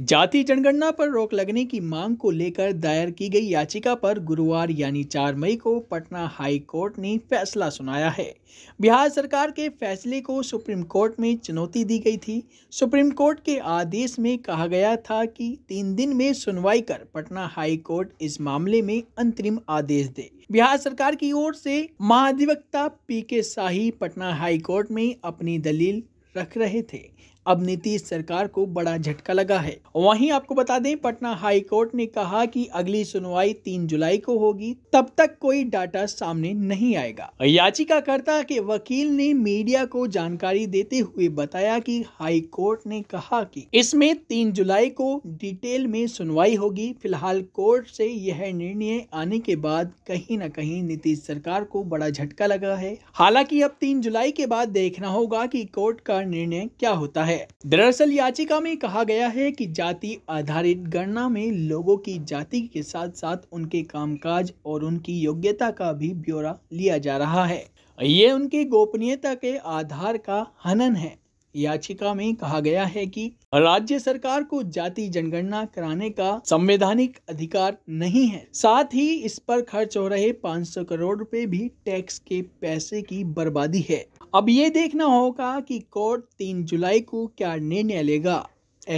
जाति जनगणना पर रोक लगने की मांग को लेकर दायर की गई याचिका पर गुरुवार यानी 4 मई को पटना हाई कोर्ट ने फैसला सुनाया है बिहार सरकार के फैसले को सुप्रीम कोर्ट में चुनौती दी गई थी सुप्रीम कोर्ट के आदेश में कहा गया था कि तीन दिन में सुनवाई कर पटना हाई कोर्ट इस मामले में अंतरिम आदेश दे बिहार सरकार की ओर से महाधिवक्ता पी के शाही पटना हाई कोर्ट में अपनी दलील रख रहे थे अब नीतीश सरकार को बड़ा झटका लगा है वहीं आपको बता दें पटना हाई कोर्ट ने कहा कि अगली सुनवाई तीन जुलाई को होगी तब तक कोई डाटा सामने नहीं आएगा याचिकाकर्ता के वकील ने मीडिया को जानकारी देते हुए बताया कि हाई कोर्ट ने कहा कि इसमें तीन जुलाई को डिटेल में सुनवाई होगी फिलहाल कोर्ट से यह निर्णय आने के बाद कहीं न कहीं नीतीश सरकार को बड़ा झटका लगा है हालांकि अब तीन जुलाई के बाद देखना होगा की कोर्ट का निर्णय क्या होता है है दरअसल याचिका में कहा गया है कि जाति आधारित गणना में लोगों की जाति के साथ साथ उनके कामकाज और उनकी योग्यता का भी ब्यौरा लिया जा रहा है ये उनकी गोपनीयता के आधार का हनन है याचिका में कहा गया है कि राज्य सरकार को जाति जनगणना कराने का संवैधानिक अधिकार नहीं है साथ ही इस पर खर्च हो रहे 500 करोड़ रुपए भी टैक्स के पैसे की बर्बादी है अब ये देखना होगा कि कोर्ट 3 जुलाई को क्या निर्णय लेगा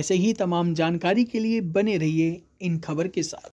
ऐसे ही तमाम जानकारी के लिए बने रहिए इन खबर के साथ